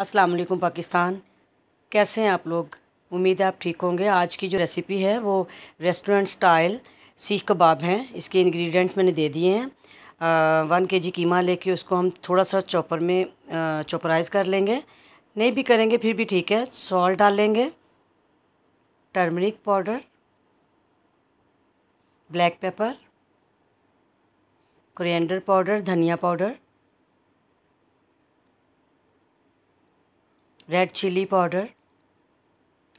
अस्सलाम वालेकुम पाकिस्तान कैसे हैं आप लोग उम्मीद है आप ठीक होंगे आज की जो रेसिपी है वो रेस्टोरेंट स्टाइल सीख कबाब हैं इसके इंग्रेडिएंट्स मैंने दे दिए हैं वन के जी कीमा लेके उसको हम थोड़ा सा चॉपर में चॉपराइज कर लेंगे नहीं भी करेंगे फिर भी ठीक है सॉल्ट डाल लेंगे turmeric powder black pepper coriander powder धनिया पाउडर रेड चिली पाउडर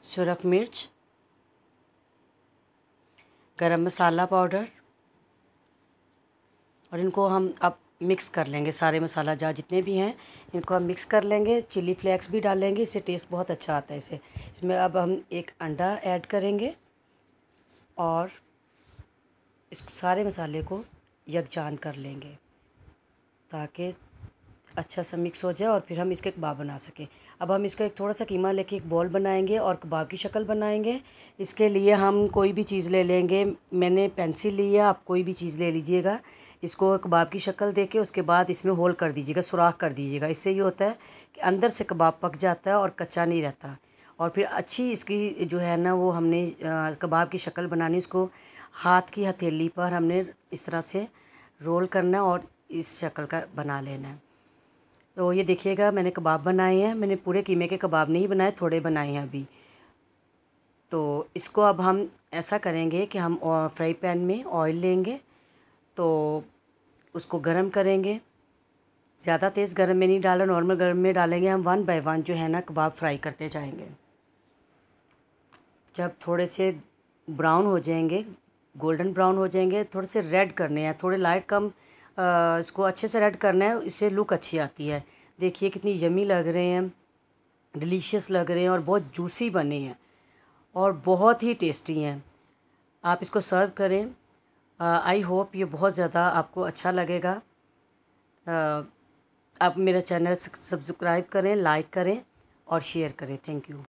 सुरख मिर्च गरम मसाला पाउडर और इनको हम अब मिक्स कर लेंगे सारे मसाला जहाँ जितने भी हैं इनको हम मिक्स कर लेंगे चिली फ्लेक्स भी डालेंगे इससे टेस्ट बहुत अच्छा आता है इसे इसमें अब हम एक अंडा ऐड करेंगे और इस सारे मसाले को यकजान कर लेंगे ताकि अच्छा सा मिक्स हो जाए और फिर हम इसका कबाब बना सकें अब हम इसका एक थोड़ा सा कीमा लेके एक बॉल बनाएंगे और कबाब की शक्ल बनाएंगे इसके लिए हम कोई भी चीज़ ले लेंगे मैंने पेंसिल ली है आप कोई भी चीज़ ले लीजिएगा इसको कबाब की शक्ल दे के उसके बाद इसमें होल कर दीजिएगा सुराख कर दीजिएगा इससे ये होता है कि अंदर से कबाब पक जाता है और कच्चा नहीं रहता और फिर अच्छी इसकी जो है ना वो हमने कबाब की शक्ल बनानी उसको हाथ की हथेली पर हमने इस तरह से रोल करना और इस शक्ल का बना लेना है तो ये देखिएगा मैंने कबाब बनाए हैं मैंने पूरे कीमे के कबाब नहीं बनाए थोड़े बनाए हैं अभी तो इसको अब हम ऐसा करेंगे कि हम फ्राई पैन में ऑयल लेंगे तो उसको गर्म करेंगे ज़्यादा तेज़ गर्म में नहीं डाला नॉर्मल गर्म में डालेंगे हम वन बाय वन जो है ना कबाब फ्राई करते जाएंगे जब थोड़े से ब्राउन हो जाएंगे गोल्डन ब्राउन हो जाएंगे थोड़े से रेड करने हैं थोड़े लाइट कम इसको अच्छे से रेड करना है इससे लुक अच्छी आती है देखिए कितनी यमी लग रहे हैं डिलीशियस लग रहे हैं और बहुत जूसी बने हैं और बहुत ही टेस्टी हैं आप इसको सर्व करें आई होप ये बहुत ज़्यादा आपको अच्छा लगेगा आप मेरा चैनल सब्सक्राइब करें लाइक करें और शेयर करें थैंक यू